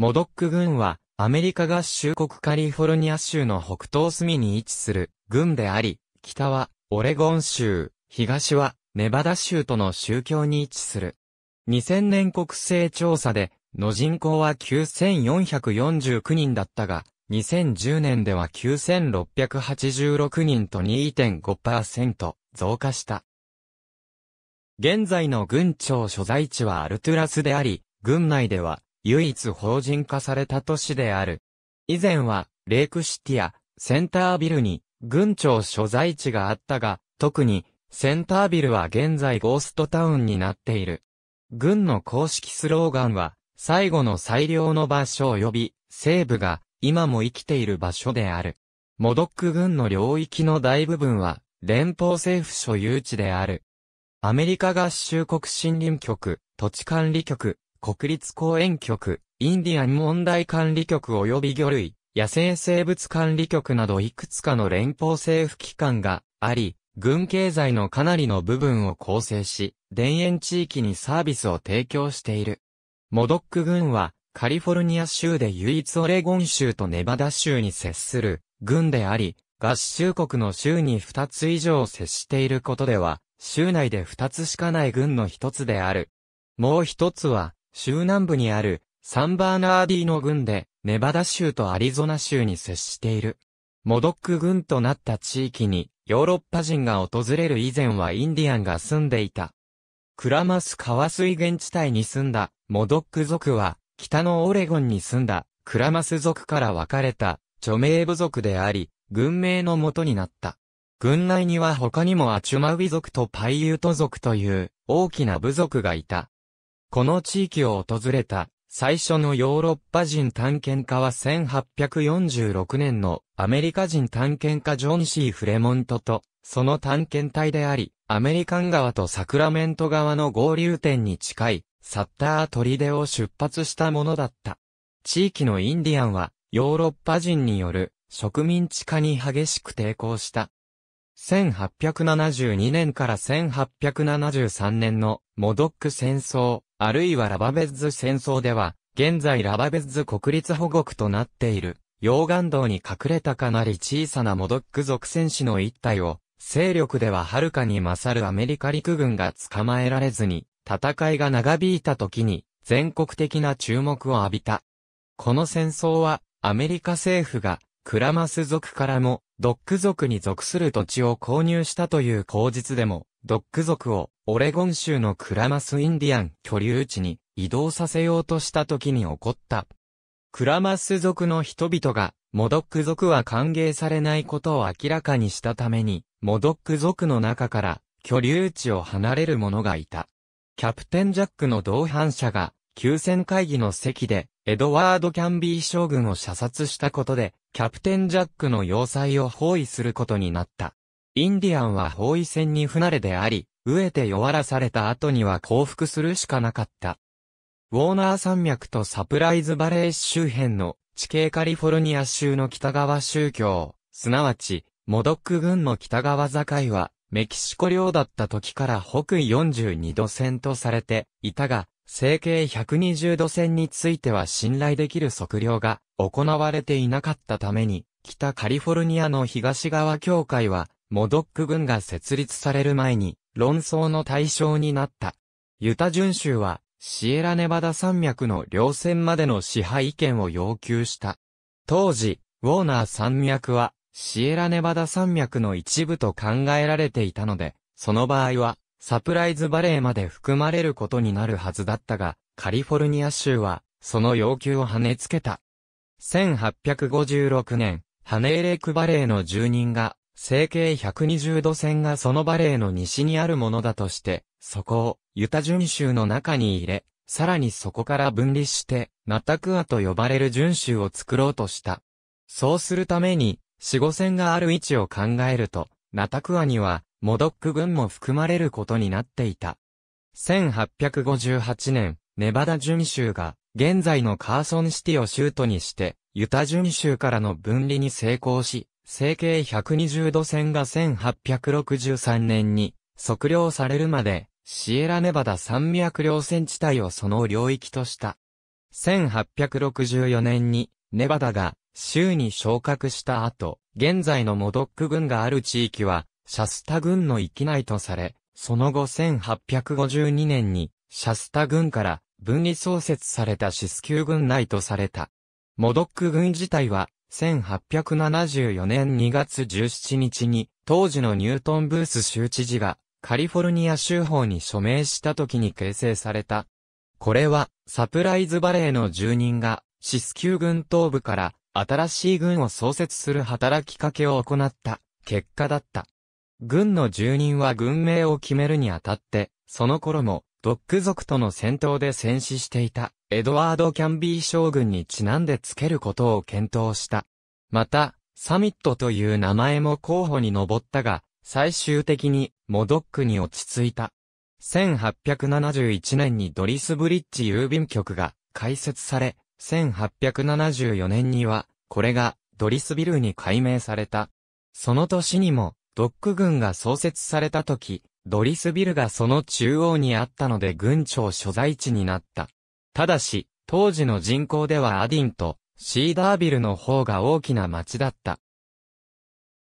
モドック郡は、アメリカ合衆国カリフォルニア州の北東隅に位置する郡であり、北はオレゴン州、東はネバダ州との宗教に位置する。2000年国勢調査で、の人口は9449人だったが、2010年では9686人と2.5%増加した。現在の郡庁所在地はアルトゥラスであり、郡内では唯一法人化された都市である。以前は、レイクシティやセンタービルに軍庁所在地があったが、特にセンタービルは現在ゴーストタウンになっている。軍の公式スローガンは、最後の最良の場所及び、西部が今も生きている場所である。モドック軍の領域の大部分は、連邦政府所有地である。アメリカ合衆国森林局、土地管理局、国立公園局、インディアン問題管理局及び魚類、野生生物管理局などいくつかの連邦政府機関があり、軍経済のかなりの部分を構成し、田園地域にサービスを提供している。モドック軍は、カリフォルニア州で唯一オレゴン州とネバダ州に接する軍であり、合衆国の州に2つ以上接していることでは、州内で2つしかない軍の1つである。もう1つは、州南部にあるサンバーナーディーノ郡で、ネバダ州とアリゾナ州に接している。モドック郡となった地域に、ヨーロッパ人が訪れる以前はインディアンが住んでいた。クラマス川水源地帯に住んだ、モドック族は、北のオレゴンに住んだ、クラマス族から分かれた、著名部族であり、軍名のもとになった。軍内には他にもアチュマウィ族とパイユート族という、大きな部族がいた。この地域を訪れた最初のヨーロッパ人探検家は1846年のアメリカ人探検家ジョン・シー・フレモントと、その探検隊であり、アメリカン川とサクラメント川の合流点に近い、サッタートリデを出発したものだった。地域のインディアンは、ヨーロッパ人による植民地化に激しく抵抗した。1872年から1873年のモドック戦争、あるいはラバベッズ戦争では、現在ラバベッズ国立保護区となっている、溶岩洞に隠れたかなり小さなモドック族戦士の一体を、勢力でははるかに勝るアメリカ陸軍が捕まえられずに、戦いが長引いた時に、全国的な注目を浴びた。この戦争は、アメリカ政府が、クラマス族からも、ドック族に属する土地を購入したという口実でも、ドッグ族をオレゴン州のクラマスインディアン居留地に移動させようとした時に起こった。クラマス族の人々がモドック族は歓迎されないことを明らかにしたために、モドック族の中から居留地を離れる者がいた。キャプテン・ジャックの同伴者が、休戦会議の席で、エドワード・キャンビー将軍を射殺したことで、キャプテン・ジャックの要塞を包囲することになった。インディアンは包囲戦に不慣れであり、飢えて弱らされた後には降伏するしかなかった。ウォーナー山脈とサプライズバレー周辺の地形カリフォルニア州の北側宗教、すなわち、モドック軍の北側境は、メキシコ領だった時から北緯42度線とされていたが、整形120度線については信頼できる測量が行われていなかったために、北カリフォルニアの東側境界はモドック軍が設立される前に論争の対象になった。ユタ巡州はシエラネバダ山脈の稜線までの支配権を要求した。当時、ウォーナー山脈はシエラネバダ山脈の一部と考えられていたので、その場合はサプライズバレーまで含まれることになるはずだったが、カリフォルニア州はその要求を跳ねつけた。1856年、ハネーレークバレーの住人が成形120度線がそのバレーの西にあるものだとして、そこをユタ準州の中に入れ、さらにそこから分離して、ナタクアと呼ばれる準州を作ろうとした。そうするために、四五線がある位置を考えると、ナタクアには、モドック軍も含まれることになっていた。1858年、ネバダ準州が、現在のカーソンシティを州都にして、ユタ準州からの分離に成功し、成形120度線が1863年に測量されるまで、シエラネバダ山脈稜線地帯をその領域とした。1864年に、ネバダが州に昇格した後、現在のモドック軍がある地域は、シャスタ軍の域内とされ、その後1852年に、シャスタ軍から分離創設されたシスキュー軍内とされた。モドック軍自体は、1874年2月17日に、当時のニュートン・ブース州知事が、カリフォルニア州法に署名した時に形成された。これは、サプライズバレーの住人が、シスキュー軍東部から、新しい軍を創設する働きかけを行った、結果だった。軍の住人は軍名を決めるにあたって、その頃も、ドック族との戦闘で戦死していた、エドワード・キャンビー将軍にちなんでつけることを検討した。また、サミットという名前も候補に上ったが、最終的にモドックに落ち着いた。1871年にドリスブリッジ郵便局が開設され、1874年には、これがドリスビルに改名された。その年にも、ドック軍が創設された時、ドリスビルがその中央にあったので軍庁所在地になった。ただし、当時の人口ではアディンとシーダービルの方が大きな町だった。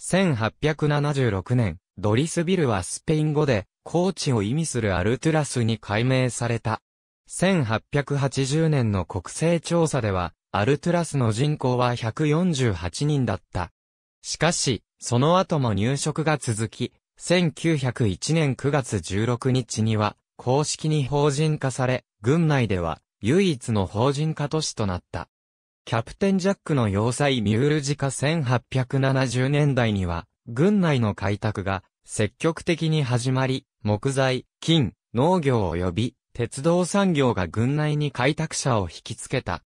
1876年、ドリスビルはスペイン語で、高地を意味するアルトゥラスに改名された。1880年の国勢調査では、アルトゥラスの人口は148人だった。しかし、その後も入植が続き、1901年9月16日には、公式に法人化され、軍内では唯一の法人化都市となった。キャプテンジャックの要塞ミュール自家1870年代には、軍内の開拓が積極的に始まり、木材、金、農業及び鉄道産業が軍内に開拓者を引きつけた。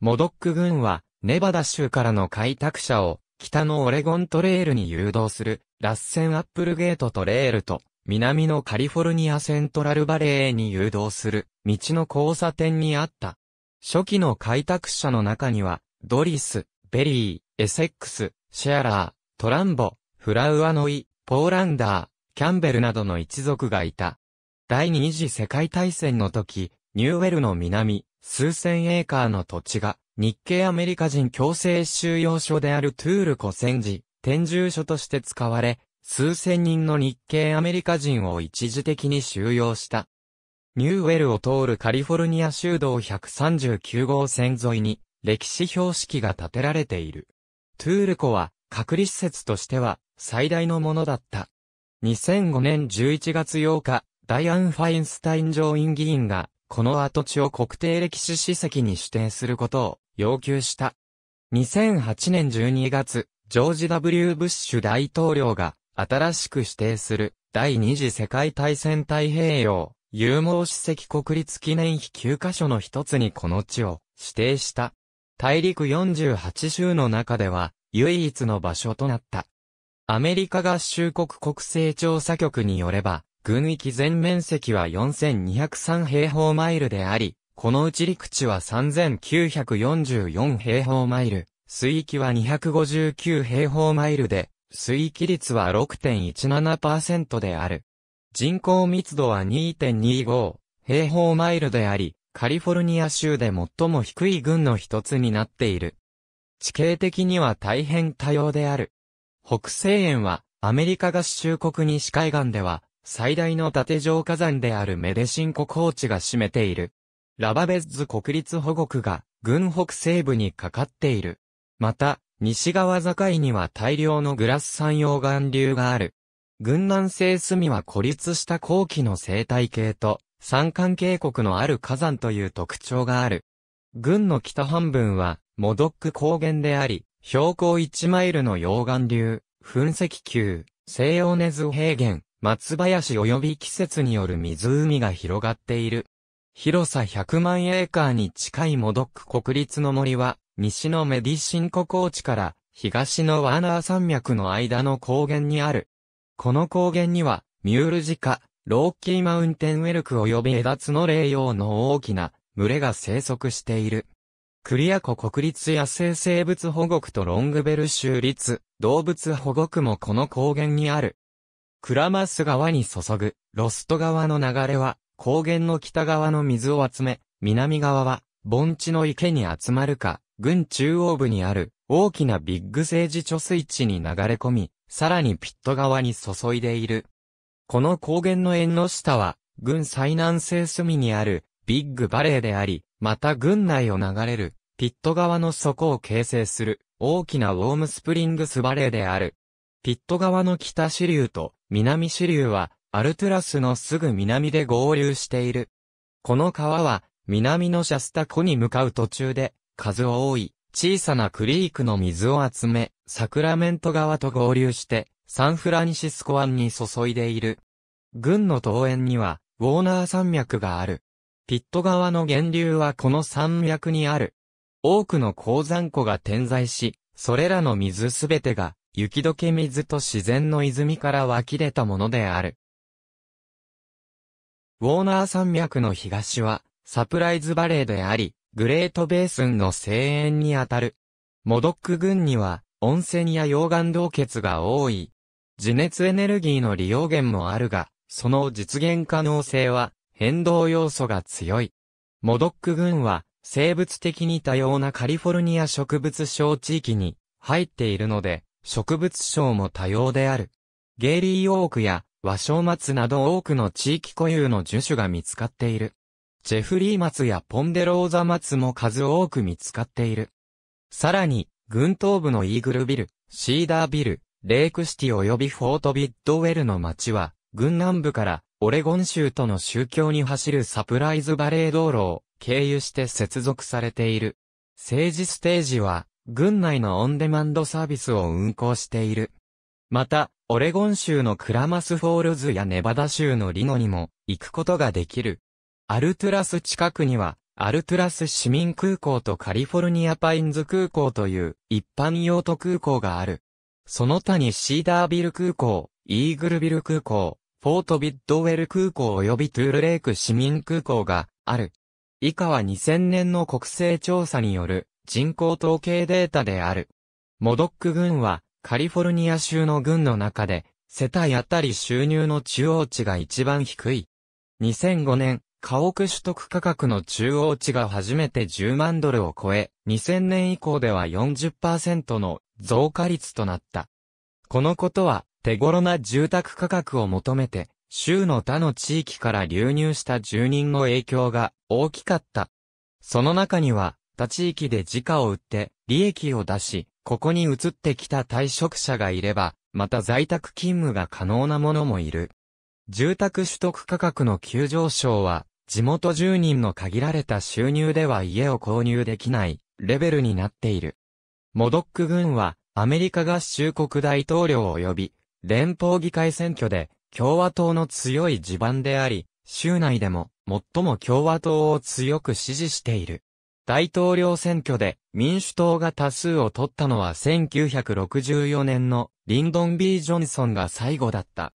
モドック軍はネバダ州からの開拓者を北のオレゴントレールに誘導するラッセン・アップルゲートトレールと、南のカリフォルニアセントラルバレーに誘導する、道の交差点にあった。初期の開拓者の中には、ドリス、ベリー、エセックス、シェアラー、トランボ、フラウアノイ、ポーランダー、キャンベルなどの一族がいた。第二次世界大戦の時、ニューウェルの南、数千エーカーの土地が、日系アメリカ人強制収容所であるトゥールコ戦時、天獣所として使われ、数千人の日系アメリカ人を一時的に収容した。ニューウェルを通るカリフォルニア州道139号線沿いに歴史標識が建てられている。トゥール湖は隔離施設としては最大のものだった。2005年11月8日、ダイアン・ファインスタイン上院議員がこの跡地を国定歴史史跡に指定することを要求した。2008年12月、ジョージ・ W・ ブッシュ大統領が、新しく指定する、第二次世界大戦太平洋、有毛史跡国立記念碑9カ所の一つにこの地を指定した。大陸48州の中では、唯一の場所となった。アメリカ合衆国国勢調査局によれば、軍域全面積は4203平方マイルであり、このうち陸地は3944平方マイル。水域は259平方マイルで、水域率は6.17%である。人口密度は2.25平方マイルであり、カリフォルニア州で最も低い群の一つになっている。地形的には大変多様である。北西園は、アメリカ合衆国西海岸では、最大の縦上火山であるメデシン国宝地が占めている。ラバベッズ国立保護区が、軍北西部にかかっている。また、西側境には大量のグラス山溶岩流がある。群南西隅は孤立した後期の生態系と、山間渓谷のある火山という特徴がある。群の北半分は、モドック高原であり、標高1マイルの溶岩流、噴石球、西洋根津平原、松林及び季節による湖が広がっている。広さ100万エーカーに近いモドック国立の森は、西のメディシン湖高地から東のワーナー山脈の間の高原にある。この高原には、ミュールジカ、ローキーマウンテンウェルク及び枝ツの霊用の大きな群れが生息している。クリア湖国立野生生物保護区とロングベル州立動物保護区もこの高原にある。クラマス川に注ぐロスト川の流れは高原の北側の水を集め、南側は盆地の池に集まるか、軍中央部にある大きなビッグ政治貯水池に流れ込み、さらにピット側に注いでいる。この高原の縁の下は、軍最南西隅にあるビッグバレーであり、また軍内を流れるピット側の底を形成する大きなウォームスプリングスバレーである。ピット側の北支流と南支流はアルトゥラスのすぐ南で合流している。この川は南のシャスタ湖に向かう途中で、数多い、小さなクリークの水を集め、サクラメント川と合流して、サンフランシスコ湾に注いでいる。軍の東園には、ウォーナー山脈がある。ピット川の源流はこの山脈にある。多くの鉱山湖が点在し、それらの水すべてが、雪解け水と自然の泉から湧き出たものである。ウォーナー山脈の東は、サプライズバレーであり、グレートベースンの声援にあたる。モドック群には、温泉や溶岩洞穴が多い。地熱エネルギーの利用源もあるが、その実現可能性は変動要素が強い。モドック群は生物的に多様なカリフォルニア植物省地域に入っているので、植物省も多様である。ゲイリーオークや和尚松など多くの地域固有の樹種が見つかっている。ジェフリー松やポンデローザ松も数多く見つかっている。さらに、軍東部のイーグルビル、シーダービル、レイクシティ及びフォートビッドウェルの町は、軍南部からオレゴン州との宗教に走るサプライズバレー道路を経由して接続されている。政治ステージは、軍内のオンデマンドサービスを運行している。また、オレゴン州のクラマスフォールズやネバダ州のリノにも行くことができる。アルトゥラス近くには、アルトゥラス市民空港とカリフォルニアパインズ空港という一般用途空港がある。その他にシーダービル空港、イーグルビル空港、フォートビッドウェル空港及びトゥールレイク市民空港がある。以下は2000年の国勢調査による人口統計データである。モドック郡はカリフォルニア州の郡の中で世帯あたり収入の中央値が一番低い。2005年、家屋取得価格の中央値が初めて10万ドルを超え、2000年以降では40%の増加率となった。このことは、手頃な住宅価格を求めて、州の他の地域から流入した住人の影響が大きかった。その中には、他地域で自家を売って利益を出し、ここに移ってきた退職者がいれば、また在宅勤務が可能なものもいる。住宅取得価格の急上昇は、地元住人の限られた収入では家を購入できないレベルになっている。モドック軍はアメリカ合衆国大統領及び連邦議会選挙で共和党の強い地盤であり、州内でも最も共和党を強く支持している。大統領選挙で民主党が多数を取ったのは1964年のリンドン・ B・ ジョンソンが最後だった。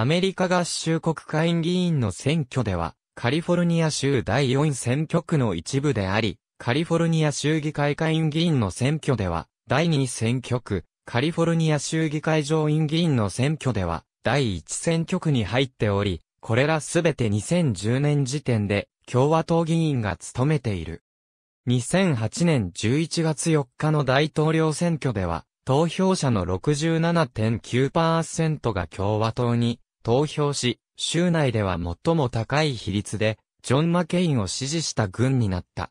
アメリカ合衆国会議員の選挙では、カリフォルニア州第4選挙区の一部であり、カリフォルニア州議会会員議員の選挙では、第2選挙区、カリフォルニア州議会上院議員の選挙では、第1選挙区に入っており、これらすべて2010年時点で、共和党議員が務めている。2008年11月4日の大統領選挙では、投票者の67.9%が共和党に投票し、州内では最も高い比率で、ジョン・マケインを支持した軍になった。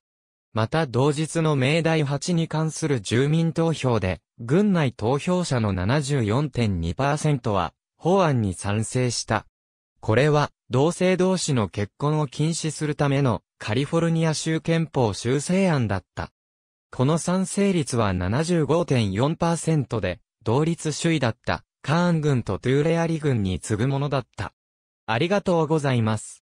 また同日の明大8に関する住民投票で、軍内投票者の74.2%は、法案に賛成した。これは、同性同士の結婚を禁止するためのカリフォルニア州憲法修正案だった。この賛成率は75.4%で、同率首位だった。カーン軍とトゥーレアリ軍に次ぐものだった。ありがとうございます。